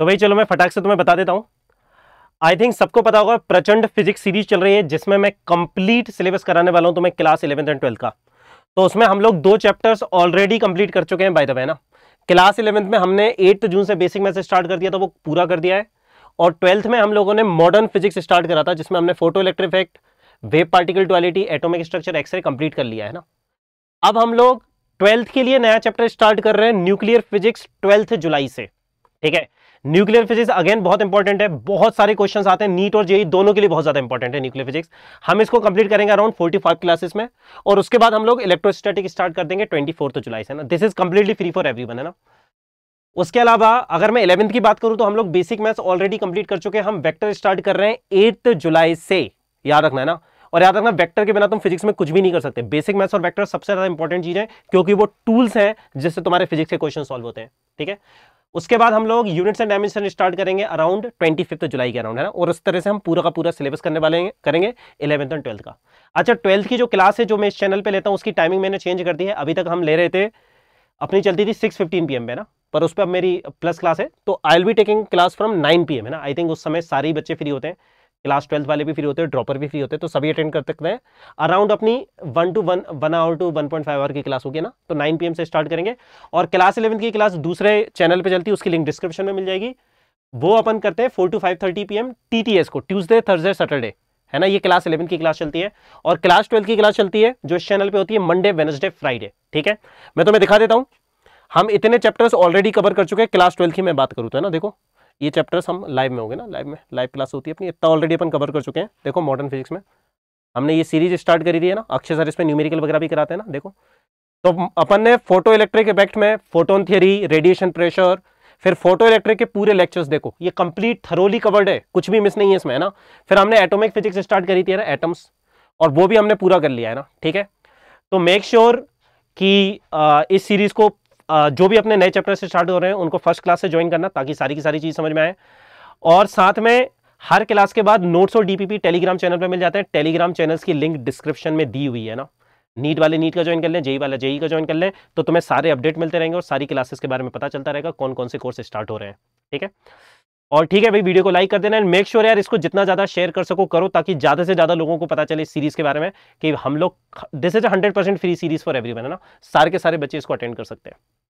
तो भाई चलो मैं फटाक से तुम्हें बता देता हूँ आई थिंक सबको पता होगा प्रचंड फिजिक्स सीरीज चल रही है जिसमें मैं कंप्लीट सिलेबस कराने वाला हूँ तुम्हें क्लास इलेवंथ एंड ट्वेल्थ का तो उसमें हम लोग दो चैप्टर्स ऑलरेडी कंप्लीट कर चुके हैं बाय द वे ना क्लास इलेवंथ में हमने एट्थ जून से बेसिक मैथ स्टार्ट कर दिया था तो वो पूरा कर दिया है और ट्वेल्थ में हम लोगों ने मॉडर्न फिजिक्स स्टार्ट करा था जिसमें हमने photo effect wave particle duality atomic structure X ray complete कर लिया है ना अब हम लोग ट्वेल्थ के लिए नया चैप्टर स्टार्ट कर रहे हैं न्यूक्लियर फिजिक्स ट्वेल्थ जुलाई से ठीक है न्यूक्लियर फिजिक्स अगेन बहुत इंपॉर्टेंट है बहुत सारे क्वेश्चंस आते हैं नीट और जेई e e दोनों के लिए बहुत ज्यादा इंपॉर्टेंट है न्यूक्लियर फिजिक्स हम इसको कंप्लीट करेंगे अराउंड 45 क्लासेस में और उसके बाद हम लोग इलेक्ट्रोस्टैटिक स्टार्ट कर देंगे ट्वेंटी जुलाई से ना this is completely free for every है ना उसके अलावा अगर मैं इलेवंथ की बात करूं तो हम लोग बेसिक मैथ्स ऑलरेडी कंप्लीट कर चुके हैं हम वेक्टर स्टार्ट कर रहे हैं एट्थ जुलाई से याद रखना है ना और याद रखना वेक्टर के बिना तुम फिजिक्स में कुछ भी नहीं कर सकते बेसिक मैथ्स और वेक्टर सबसे ज्यादा इंपॉर्टेंट चीज है क्योंकि वो टूल्स हैं जिससे तुम्हारे फिजिक्स के क्वेश्चन सॉल्व होते हैं ठीक है उसके बाद हम लोग यूनिट्स एंड डायमेंशन स्टार्ट करेंगे अराउंड ट्वेंटी फिफ्थ जुलाई के अराउंड है ना और उस तरह से हम पूरा का पूरा सिलेबस करने वाले करेंगे इलेवंथ एंड ट्वेल्थ का अच्छा ट्वेल्थ की जो क्लास है जो मैं इस चैनल पर लेता हूँ उसकी टाइमिंग मैंने चेंज कर दी है अभी तक हम ले रहे थे अपनी चलती थी सिक्स फिफ्टीन पी है ना पर उस पर अब मेरी प्लस क्लास है तो I will be taking class from nine P है ना आई थिंक उस समय सारे बच्चे फ्री होते हैं क्लास ट्वेल्थ वाले भी फ्री होते हैं ड्रॉपर भी फ्री होते हैं तो सभी अटेंड कर सकते हैं अराउंड अपनी one to one one hour to one point five hour की क्लास होगी ना तो नाइन पी से स्टार्ट करेंगे और क्लास इलेवंथ की क्लास दूसरे चैनल पर चलती है उसकी लिंक डिस्क्रिप्शन में मिल जाएगी वो अपन करते हैं four to five thirty P M T T S को ट्यूजडे थर्सडे सैटरडे है ना ये क्लास इलेवन की क्लास चलती है और क्लास ट्वेल्थ की क्लास चलती है जो इस चैनल पे होती है मंडे वेनसडे फ्राइडे ठीक है मैं तुम्हें दिखा देता हूँ हम इतने चैप्टर्स ऑलरेडी कवर कर चुके हैं क्लास ट्वेल्थ की मैं बात करूँ तो है ना देखो ये चैप्टर्स हम लाइव में होंगे ना लाइव में लाइव क्लास होती है अपनी इतना ऑलरेडी अपन कवर कर चुके हैं देखो मॉडर्न फिजिक्स में हमने ये सीरीज स्टार्ट करी थी है ना अक्षय सर इसमें न्यूमेरिकल वगैरह भी कराते हैं ना देखो तो अपन ने फोटो इलेक्ट्रिक इफेक्ट में फोटोन थियरी रेडिएशन प्रेशर फिर फोटो इलेक्ट्रिक के पूरे लेक्चर्स देखो ये कंप्लीट थरोली कवर्ड है कुछ भी मिस नहीं है इसमें है ना फिर हमने एटोमिक फिजिक्स स्टार्ट करी थी ना एटम्स और वो भी हमने पूरा कर लिया है ना ठीक है तो मेक श्योर sure कि आ, इस सीरीज़ को जो भी अपने नए चैप्टर से स्टार्ट हो रहे हैं उनको फर्स्ट क्लास से ज्वाइन करना ताकि सारी की सारी चीज़ समझ में आए और साथ में हर क्लास के बाद नोट्स और डीपीपी टेलीग्राम चैनल पर मिल जाते हैं टेलीग्राम चैनल्स की लिंक डिस्क्रिप्शन में दी हुई है ना नीट वाले नीट का ज्वाइन कर लें जेई वाला जेई का ज्वाइन कर लें तो तुम्हें सारे अपडेट मिलते रहेंगे और सारी क्लासेस के बारे में पता चलता रहेगा कौन कौन से कोर्स स्टार्ट हो रहे हैं ठीक है और ठीक है भाई वीडियो को लाइक कर देना एंड मेक श्योर यार इसको जितना ज़्यादा शेयर कर सको करो ताकि ज़्यादा से ज़्यादा लोगों को पता चले इस सीरीज़ के बारे में कि हम लोग this is hundred percent free series for every है ना सारे के सारे बच्चे इसको अटेंड कर सकते हैं